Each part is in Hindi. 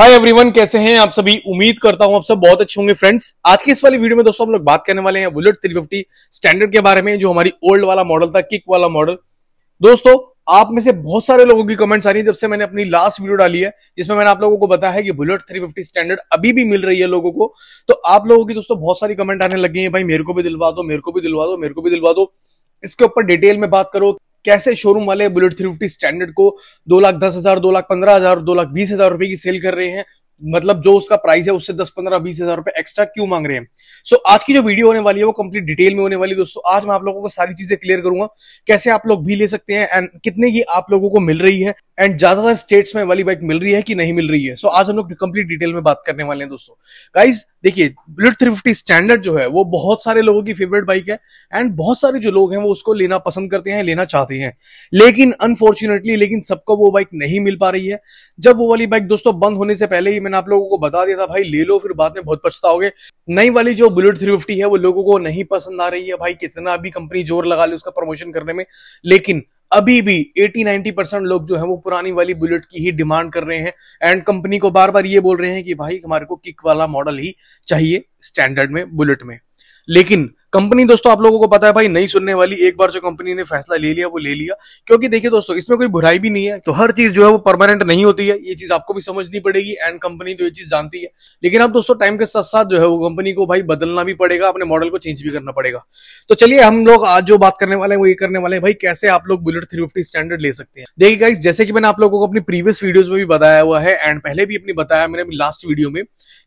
हाय एवरीवन कैसे हैं आप सभी उम्मीद करता हूं आप सब बहुत अच्छे होंगे फ्रेंड्स आज की इस वाली वीडियो में दोस्तों हम लोग बात करने वाले हैं बुलेट फिफ्टी स्टैंडर्ड के बारे में जो हमारी ओल्ड वाला मॉडल था किक वाला मॉडल दोस्तों आप में से बहुत सारे लोगों की कमेंट्स आ रही है जब से मैंने अपनी लास्ट वीडियो डाली है जिसमें मैंने आप लोगों को बताया है कि बुलेट फिफ्टी स्टैंडर्ड अभी भी मिल रही है लोगों को तो आप लोगों की दोस्तों बहुत सारी कमेंट आने लगी है भाई मेरे को भी दिलवा दो मेरे को भी दिलवा दो मेरे को भी दिलवा दो इसके ऊपर डिटेल में बात करो कैसे शोरूम वाले बुलेट थ्री फिफ्टी स्टैंडर्ड को दो लाख दस हजार दो लाख पंद्रह हजार दो लाख बीस हजार रुपए की सेल कर रहे हैं मतलब जो उसका प्राइस है उससे दस पंद्रह बीस हजार रुपए एक्स्ट्रा क्यों मांग रहे हैं सो so, आज की जो वीडियो होने वाली है वो कंप्लीट डिटेल में होने वाली है दोस्तों आज मैं आप लोगों को सारी चीजें क्लियर करूंगा कैसे आप लोग भी ले सकते हैं एंड कितने की आप लोगों को मिल रही है एंड ज्यादातर स्टेट्स में वाली बाइक मिल रही है कि नहीं मिल रही है सो so, आज हम लोग कंप्लीट डिटेल में बात करने वाले हैं दोस्तों गाइज देखिए बुलेट 350 स्टैंडर्ड जो है वो बहुत सारे लोगों की फेवरेट बाइक है एंड बहुत सारे जो लोग हैं वो उसको लेना पसंद करते हैं लेना चाहते हैं लेकिन अनफॉर्चुनेटली लेकिन सबको वो बाइक नहीं मिल पा रही है जब वो वाली बाइक दोस्तों बंद होने से पहले ही मैंने आप लोगों को बता दिया था भाई ले लो फिर बाद में बहुत पछताओगे नई वाली जो बुलेट थ्री है वो लोगों को नहीं पसंद आ रही है भाई कितना भी कंपनी जोर लगा ले उसका प्रमोशन करने में लेकिन अभी भी 80-90 परसेंट लोग जो है वो पुरानी वाली बुलेट की ही डिमांड कर रहे हैं एंड कंपनी को बार बार ये बोल रहे हैं कि भाई हमारे को किक वाला मॉडल ही चाहिए स्टैंडर्ड में बुलेट में लेकिन कंपनी दोस्तों आप लोगों को पता है भाई नहीं सुनने वाली एक बार जो कंपनी ने फैसला ले लिया वो ले लिया क्योंकि देखिए दोस्तों इसमें कोई बुराई भी नहीं है तो हर चीज जो है वो परमानेंट नहीं होती है ये चीज आपको भी समझनी पड़ेगी एंड कंपनी तो ये चीज जानती है लेकिन अब दोस्तों टाइम के साथ साथ जो है वो कंपनी को भाई बदलना भी पड़ेगा अपने मॉडल को चेंज भी करना पड़ेगा तो चलिए हम लोग आज जो बात करने वाले हैं वो ये करने वाले हैं भाई कैसे आप लोग बुलेट थ्री स्टैंडर्ड ले सकते हैं देखिए गाइस जैसे कि मैंने आप लोगों को अपनी प्रीवियस वीडियोज में भी बताया हुआ है एंड पहले भी अपनी बताया मैंने लास्ट वीडियो में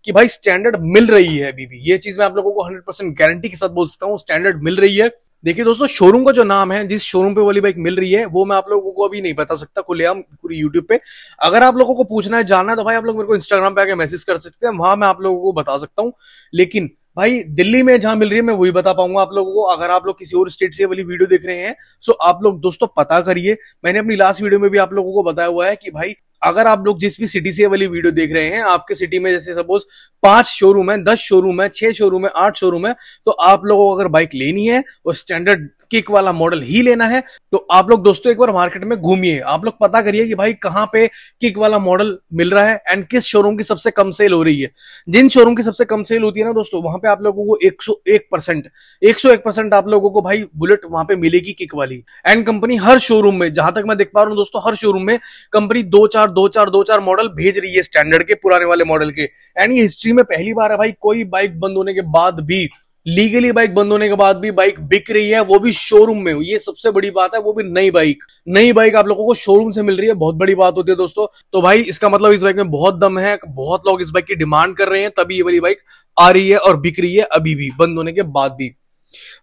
कि भाई स्टैंडर्ड मिल रही है अभी भी ये चीज मैं आप लोगों को हंड्रेड गारंटी के साथ बोल सोचता हूँ स्टैंडर्ड मिल रही है देखिए दोस्तों शोरूम का जो नाम है जिस शोरूम पे वाली बाइक मिल रही है वो मैं आप लोगों को अभी नहीं बता सकता खुलेआम पूरी यूट्यूब पे अगर आप लोगों को पूछना है जानना है तो भाई आप लोग मेरे को इंस्टाग्राम पे आके मैसेज कर सकते हैं वहां मैं आप लोगों को बता सकता हूँ लेकिन भाई दिल्ली में जहां मिल रही है मैं वही बता पाऊंगा आप लोगों को अगर आप लोग किसी और स्टेट से वाली वीडियो देख रहे हैं तो आप लोग दोस्तों पता करिए मैंने अपनी लास्ट वीडियो में भी आप लोगों को बताया हुआ है कि भाई अगर आप लोग जिस भी सिटी से वाली वीडियो देख रहे हैं आपके सिटी में जैसे सपोज पांच शोरूम है दस शोरूम है छह शोरूम है आठ शोरूम है तो आप लोगों को अगर बाइक लेनी है और स्टैंडर्ड किक वाला मॉडल ही लेना है तो आप लोग दोस्तों एक बार मार्केट में घूमिए आप लोग पता करिए कि भाई कहाँ पे किक वाला मॉडल मिल रहा है एंड किस शोरूम की सबसे कम सेल हो रही है जिन शोरूम की सबसे कम सेल होती है ना दोस्तों वहां पे आप लोगों को एक सौ एक परसेंट एक सौ एक परसेंट आप लोगों को भाई बुलेट वहां पे मिलेगी किक वाली एंड कंपनी हर शोरूम में जहां तक मैं देख पा रहा हूँ दोस्तों हर शोरूम में कंपनी दो चार दो चार दो चार मॉडल भेज रही है स्टैंडर्ड के पुराने वाले मॉडल के एंड ये हिस्ट्री में पहली बार है भाई कोई बाइक बंद होने के बाद भी लीगली बाइक बंद होने के बाद भी बाइक बिक रही है वो भी शोरूम में ये सबसे बड़ी बात है वो भी नई बाइक नई बाइक आप लोगों को शोरूम से मिल रही है बहुत बड़ी बात होती है दोस्तों तो भाई इसका मतलब इस बाइक में बहुत दम है बहुत लोग इस बाइक की डिमांड कर रहे हैं तभी ये वाली बाइक आ रही है और बिक रही है अभी भी बंद होने के बाद भी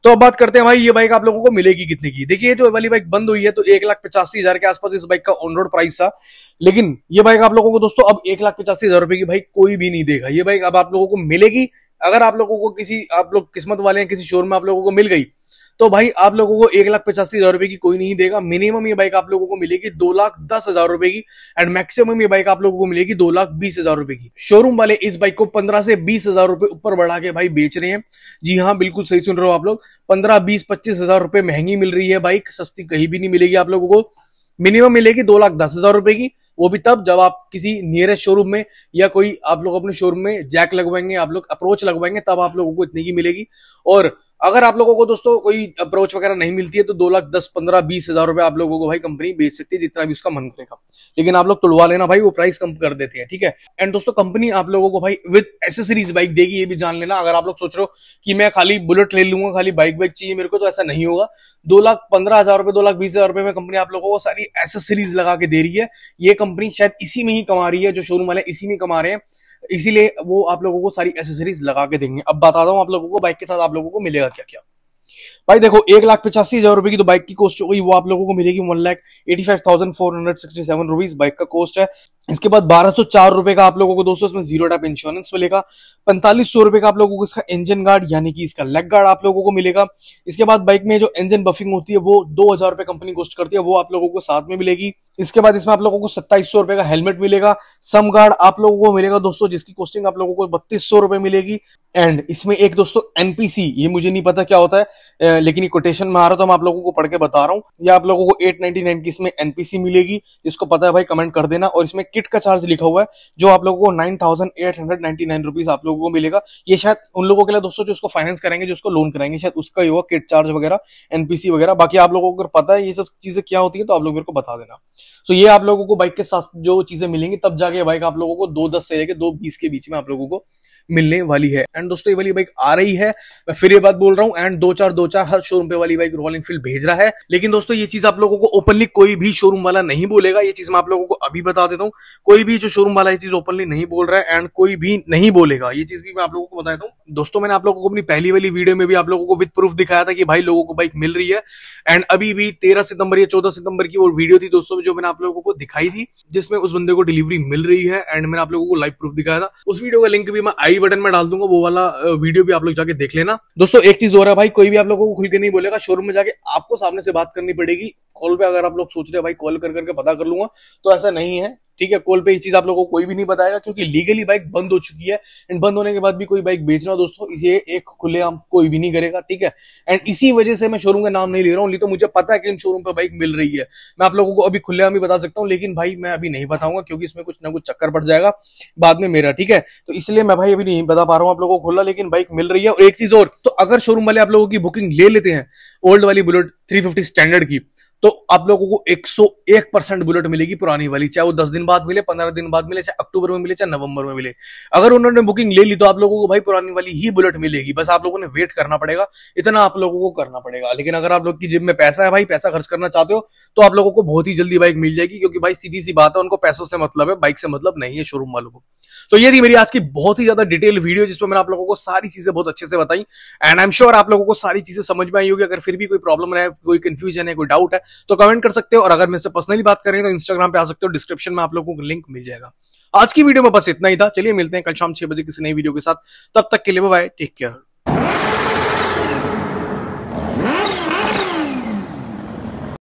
तो अब बात करते हैं भाई ये बाइक आप लोगों को मिलेगी कितने की देखिए जो वाली बाइक बंद हुई है तो एक लाख पचासी हजार के आसपास इस बाइक का ऑन रोड प्राइस था लेकिन ये बाइक आप लोगों को दोस्तों अब एक लाख पचासी हजार रुपए की भाई कोई भी नहीं देगा ये बाइक अब आप लोगों को मिलेगी अगर आप लोगों को किसी आप लोग किस्मत वाले हैं किसी शोर में आप लोगों को मिल गई तो भाई आप लोगों को एक लाख पचासी हजार रुपए की कोई नहीं देगा मिनिमम ये बाइक आप लोगों को मिलेगी दो लाख दस हजार रुपए की एंड मैक्सिमम ये बाइक आप लोगों को मिलेगी दो लाख बीस हजार रुपए की शोरूम वाले इस बाइक को पंद्रह से बीस हजार रुपए ऊपर बढ़ा के भाई बेच रहे हैं जी हाँ बिल्कुल सही सुन रहे हो आप लोग पंद्रह बीस पच्चीस हजार रुपए महंगी मिल रही है बाइक सस्ती कहीं भी नहीं मिलेगी आप लोगों को मिनिमम मिलेगी दो लाख दस हजार रुपए की वो भी तब जब आप किसी नियरेस्ट शोरूम में या कोई आप लोग अपने शोरूम में जैक लगवाएंगे आप लोग अप्रोच लगवाएंगे तब आप लोगों को इतनी की मिलेगी और अगर आप लोगों को दोस्तों कोई अप्रोच वगैरह नहीं मिलती है तो दो लाख दस पंद्रह बीस हजार रुपए आप लोगों को भाई कंपनी बेच सकती है जितना भी उसका मन करेगा लेकिन आप लोग तुलवा लेना भाई वो प्राइस कम कर देते हैं ठीक है एंड दोस्तों कंपनी आप लोगों को भाई विद एसेसरीज बाइक देगी ये भी जान लेना अगर आप लोग सोच रहे हो कि मैं खाली बुलेट ले लूंगा खाली बाइक बाइक चाहिए मेरे को तो ऐसा नहीं होगा दो लाख पंद्रह हजार रुपए दो लाख बीस हजार रुपए में कंपनी आप लोगों को सारी एसेसरीज लगा के दे रही है ये कंपनी शायद इसी में ही कमा रही है जो शोरूम वाले इसी में कमा रहे हैं इसीलिए वो आप लोगों को सारी एसेसरीज लगा के देंगे अब बताता हूँ आप लोगों को बाइक के साथ आप लोगों को मिलेगा क्या क्या भाई देखो एक लाख पचासी हजार रुपए की तो बाइक की कॉस्ट हो गई वो आप लोगों को मिलेगी one lakh eighty five thousand four hundred sixty seven rupees bike का कॉस्ट है इसके बाद बारह सौ चार रुपए का आप लोगों को दोस्तों इसमें जीरो टाइप इंश्योरेंस मिलेगा पैंतालीस सौ रुपए का आप लोगों को इसका इंजन गार्ड यानी कि इसका लेग गार्ड आप लोगों को मिलेगा इसके बाद बाइक में जो इंजन बफिंग होती है वो दो हजार रुपए कंपनी कोस्ट करती है वो आप लोगों को साथ में मिलेगी इसके बाद इसमें आप लोगों को सत्ताईस रुपए का हेलमेट मिलेगा सम गार्ड आप लोगों को मिलेगा दोस्तों जिसकी कॉस्टिंग आप लोगों को बत्तीस सौ रुपए मिलेगी एंड इसमें एक दोस्तों एनपीसी ये मुझे नहीं पता क्या होता है लेकिन ये कोटेशन में आ रहा तो मैं आप लोगों को पढ़ के बता रहा हूँ या आप लोगों को एट नाइनटी नाइन की इसमें एनपीसी मिलेगी जिसको पता है भाई कमेंट कर देना और इसमें किट किट का चार्ज लिखा हुआ है जो आप लोगों को nine thousand eight hundred ninety nine rupees आप लोगों को मिलेगा ये शायद उन लोगों के लिए दोस्तों जो उसको फाइनेंस करेंगे जो उसको लोन कराएंगे शायद उसका ही होगा किट चार्ज वगैरह एनपीसी वगैरह बाकी आप लोगों को अगर पता है ये सब चीजें क्या होती है तो आप लोग मेरे को बता देना सो ये आप लोगों को बाइक के साथ जो चीजें मिलेंगी तब जाके बाइक आप लोगों को दो दस से लेकर दो बीस के बीच में आप लोगों को मिलने वाली है एंड दोस्तों ये वाली बाइक आ रही है मैं फिर ये बात बोल रहा हूँ एंड दो चार दो चार हर शोरूम पे वाली बाइक रॉयल इनफील्ड भेज रहा है लेकिन दोस्तों ये चीज आप लोगों को ओपनली कोई भी शोरूम वाला नहीं बोलेगा ये चीज मैं आप लोगों को अभी बता देता हूँ कोई भी जो शोरूम वाला ये चीज ओपनली नहीं बोल रहा है एंड कोई भी नहीं बोलेगा ये चीज भी मैं आप लोगों को बता देता हूँ दोस्तों मैंने आप लोगों को अपनी पहली वाली वीडियो में भी आप लोगों को विद प्रूफ दिखाया था कि भाई लोगों को बाइक मिल रही है एंड अभी भी तेरह सितंबर या चौदह सितंबर की वो वीडियो थी दोस्तों जो मैंने आप लोगों को दिखाई थी जिसमें उस बंदे को डिलीवरी मिल रही है एंड मैंने आप लोगों को लाइव प्रूफ दिखाया था उस वीडियो का लिंक भी मैं आई बटन में डाल दूंगा वो वाला वीडियो भी आप लोग जाके देख लेना दोस्तों एक चीज हो रहा है भाई कोई भी आप लोगों को खुल के नहीं बोलेगा शोरूम में जाके आपको सामने से बात करनी पड़ेगी कॉल पे अगर आप लोग सोच रहे हैं भाई कॉल कर करके पता कर लूंगा तो ऐसा नहीं है ठीक है कॉल पे ये चीज आप लोगों को कोई भी नहीं बताएगा क्योंकि लीगली बाइक बंद हो चुकी है एंड बंद होने के बाद भी कोई बाइक बेचना दोस्तों इसे एक आम कोई भी नहीं करेगा ठीक है एंड इसी वजह से मैं शोरूम का नाम नहीं ले रहा हूँ तो मुझे पता है कि इन शोरूम पर बाइक मिल रही है मैं आप लोगों को अभी खुलेआम ही बता सकता हूँ लेकिन भाई मैं अभी नहीं बताऊंगा क्योंकि इसमें कुछ ना कुछ चक्कर पड़ जाएगा बाद में मेरा ठीक है तो इसलिए मैं भाई अभी नहीं बता पा रहा हूँ आप लोगों को खुला लेकिन बाइक मिल रही है और एक चीज और तो अगर शोरूम वाले आप लोगों की बुकिंग ले लेते हैं ओल्ड वाली बुलेट 350 स्टैंडर्ड की तो आप लोगों को 101 परसेंट बुलेट मिलेगी पुरानी वाली चाहे वो 10 दिन बाद मिले 15 दिन बाद मिले चाहे अक्टूबर में मिले चाहे नवंबर में मिले अगर उन्होंने बुकिंग ले ली तो आप लोगों को भाई पुरानी वाली ही बुलेट मिलेगी बस आप लोगों ने वेट करना पड़ेगा इतना आप लोगों को करना पड़ेगा लेकिन अगर आप लोग की जिम में पैसा है भाई पैसा खर्च करना चाहते हो तो आप लोगों को बहुत ही जल्दी बाइक मिल जाएगी क्योंकि भाई सीधी सी बात है उनको पैसों से मतलब है बाइक से मतलब नहीं है शोरूम वालों को तो ये थी मेरी आज की बहुत ही ज्यादा डिटेल वीडियो जिसमें मैंने आप लोगों को सारी चीजें बहुत अच्छे से बताई एंड आई एम श्योर आप लोगों को सारी चीजें समझ में आई होगी अगर फिर भी कोई प्रॉब्लम है कोई कंफ्यूजन है कोई डाउट है तो कमेंट कर सकते हो और अगर मेरे से पर्सनली बात करें तो इंस्टाग्राम पे आ सकते हो डिस्क्रिप्शन में आप लोगों को लिंक मिल जाएगा आज की वीडियो में बस इतना ही था चलिए मिलते हैं कल शाम छह बजे किसी नई वीडियो के साथ तब तक के लिए बाय टेक केयर